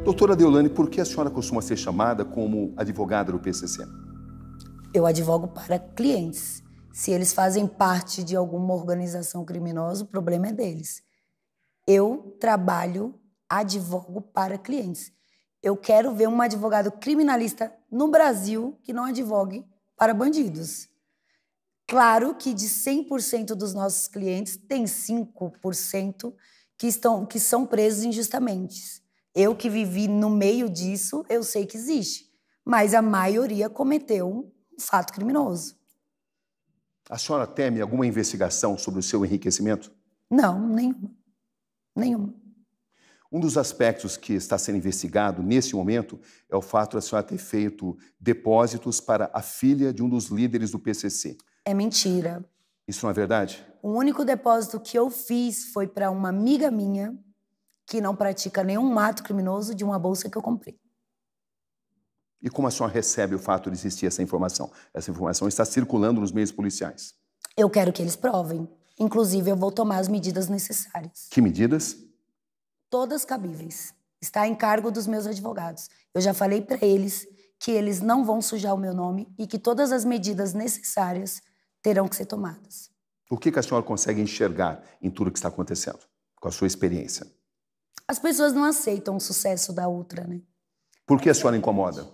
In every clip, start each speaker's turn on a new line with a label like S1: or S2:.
S1: Doutora Deolane, por que a senhora costuma ser chamada como advogada do PCC?
S2: Eu advogo para clientes. Se eles fazem parte de alguma organização criminosa, o problema é deles. Eu trabalho, advogo para clientes. Eu quero ver um advogado criminalista no Brasil que não advogue para bandidos. Claro que de 100% dos nossos clientes, tem 5% que, estão, que são presos injustamente. Eu que vivi no meio disso, eu sei que existe. Mas a maioria cometeu um fato criminoso.
S1: A senhora teme alguma investigação sobre o seu enriquecimento?
S2: Não, nenhuma. Nenhuma.
S1: Um dos aspectos que está sendo investigado nesse momento é o fato da senhora ter feito depósitos para a filha de um dos líderes do PCC.
S2: É mentira.
S1: Isso não é verdade?
S2: O único depósito que eu fiz foi para uma amiga minha que não pratica nenhum ato criminoso de uma bolsa que eu comprei.
S1: E como a senhora recebe o fato de existir essa informação? Essa informação está circulando nos meios policiais.
S2: Eu quero que eles provem. Inclusive, eu vou tomar as medidas necessárias.
S1: Que medidas?
S2: Todas cabíveis. Está em cargo dos meus advogados. Eu já falei para eles que eles não vão sujar o meu nome e que todas as medidas necessárias terão que ser tomadas.
S1: O que, que a senhora consegue enxergar em tudo o que está acontecendo, com a sua experiência?
S2: as pessoas não aceitam o sucesso da outra, né?
S1: Por que a senhora incomoda?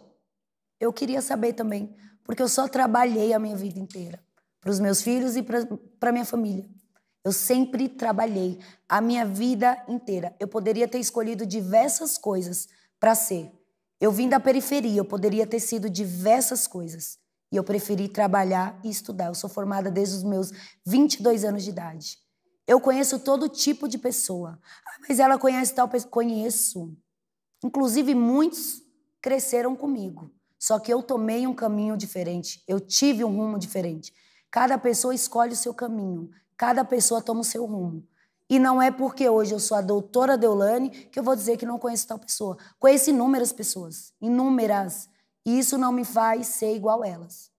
S2: Eu queria saber também, porque eu só trabalhei a minha vida inteira para os meus filhos e para minha família. Eu sempre trabalhei a minha vida inteira. Eu poderia ter escolhido diversas coisas para ser. Eu vim da periferia, eu poderia ter sido diversas coisas. E eu preferi trabalhar e estudar. Eu sou formada desde os meus 22 anos de idade. Eu conheço todo tipo de pessoa. Ah, mas ela conhece tal pessoa. Conheço. Inclusive, muitos cresceram comigo. Só que eu tomei um caminho diferente. Eu tive um rumo diferente. Cada pessoa escolhe o seu caminho. Cada pessoa toma o seu rumo. E não é porque hoje eu sou a doutora Deolane que eu vou dizer que não conheço tal pessoa. Conheço inúmeras pessoas. Inúmeras. E isso não me faz ser igual elas.